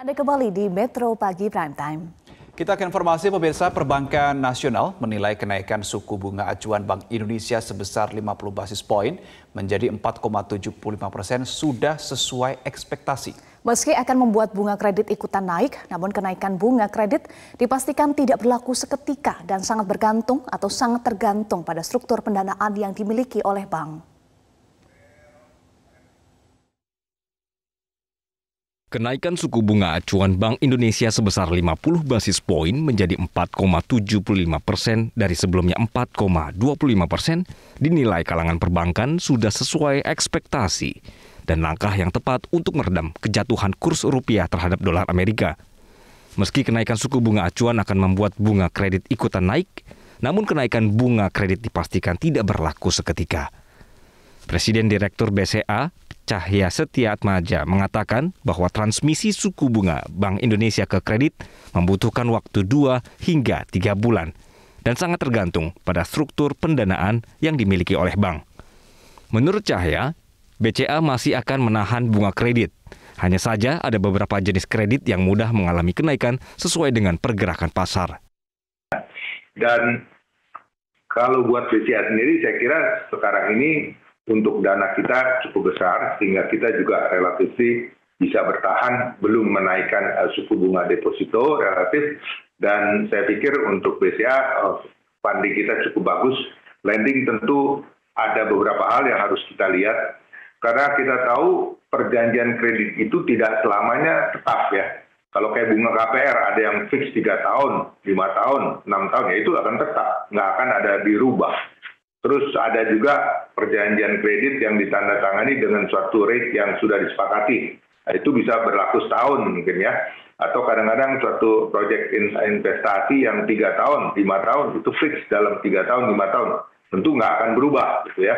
Anda kembali di Metro Pagi Prime Time. Kita ke informasi pemirsa Perbankan Nasional menilai kenaikan suku bunga acuan Bank Indonesia sebesar 50 basis poin menjadi 4,75 persen sudah sesuai ekspektasi. Meski akan membuat bunga kredit ikutan naik, namun kenaikan bunga kredit dipastikan tidak berlaku seketika dan sangat bergantung atau sangat tergantung pada struktur pendanaan yang dimiliki oleh bank. Kenaikan suku bunga acuan Bank Indonesia sebesar 50 basis poin menjadi 4,75 persen dari sebelumnya 4,25 persen dinilai kalangan perbankan sudah sesuai ekspektasi dan langkah yang tepat untuk meredam kejatuhan kurs rupiah terhadap dolar Amerika. Meski kenaikan suku bunga acuan akan membuat bunga kredit ikutan naik, namun kenaikan bunga kredit dipastikan tidak berlaku seketika. Presiden Direktur BCA, Cahya Setiatmaja mengatakan bahwa transmisi suku bunga Bank Indonesia ke kredit membutuhkan waktu 2 hingga 3 bulan dan sangat tergantung pada struktur pendanaan yang dimiliki oleh bank. Menurut Cahya, BCA masih akan menahan bunga kredit. Hanya saja ada beberapa jenis kredit yang mudah mengalami kenaikan sesuai dengan pergerakan pasar. Dan kalau buat BCA sendiri, saya kira sekarang ini untuk dana kita cukup besar sehingga kita juga relatif bisa bertahan belum menaikkan uh, suku bunga deposito relatif dan saya pikir untuk BCA uh, eh, kita cukup bagus lending tentu ada beberapa hal yang harus kita lihat karena kita tahu perjanjian kredit itu tidak selamanya tetap ya kalau kayak bunga KPR ada yang fix tiga tahun, lima tahun, enam tahun ya itu akan tetap nggak akan ada dirubah Terus ada juga perjanjian kredit yang ditandatangani dengan suatu rate yang sudah disepakati. Nah, itu bisa berlaku setahun mungkin ya. Atau kadang-kadang suatu proyek investasi yang tiga tahun, lima tahun, itu fix dalam tiga tahun, lima tahun. Tentu nggak akan berubah gitu ya.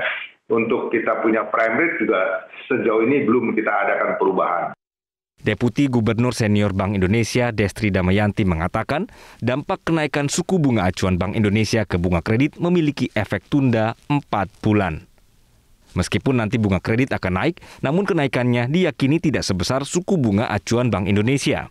Untuk kita punya prime rate juga sejauh ini belum kita adakan perubahan. Deputi Gubernur Senior Bank Indonesia Destri Damayanti mengatakan, dampak kenaikan suku bunga acuan Bank Indonesia ke bunga kredit memiliki efek tunda 4 bulan. Meskipun nanti bunga kredit akan naik, namun kenaikannya diyakini tidak sebesar suku bunga acuan Bank Indonesia.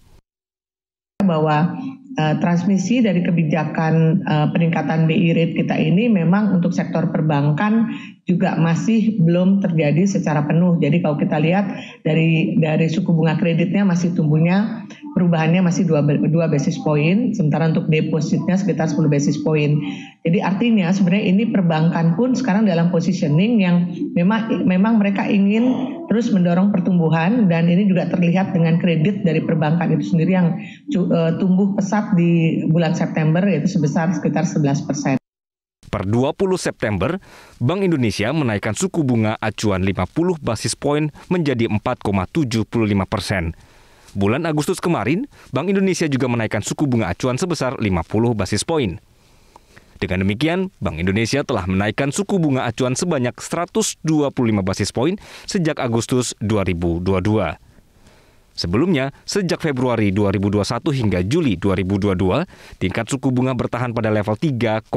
Bahwa uh, transmisi dari kebijakan uh, peningkatan BI rate kita ini memang untuk sektor perbankan juga masih belum terjadi secara penuh. Jadi kalau kita lihat dari dari suku bunga kreditnya masih tumbuhnya perubahannya masih dua 2 basis point sementara untuk depositnya sekitar 10 basis point. Jadi artinya sebenarnya ini perbankan pun sekarang dalam positioning yang memang memang mereka ingin terus mendorong pertumbuhan dan ini juga terlihat dengan kredit dari perbankan itu sendiri yang e, tumbuh pesat di bulan September yaitu sebesar sekitar 11 persen. Per 20 September, Bank Indonesia menaikkan suku bunga acuan 50 basis point menjadi 4,75 persen. Bulan Agustus kemarin, Bank Indonesia juga menaikkan suku bunga acuan sebesar 50 basis point. Dengan demikian, Bank Indonesia telah menaikkan suku bunga acuan sebanyak 125 basis poin sejak Agustus 2022. Sebelumnya, sejak Februari 2021 hingga Juli 2022, tingkat suku bunga bertahan pada level 3,5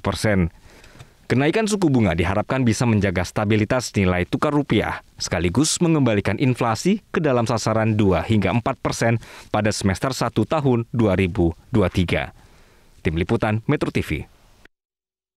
persen. Kenaikan suku bunga diharapkan bisa menjaga stabilitas nilai tukar rupiah, sekaligus mengembalikan inflasi ke dalam sasaran 2 hingga 4 persen pada semester 1 tahun 2023. Tim Liputan Metro TV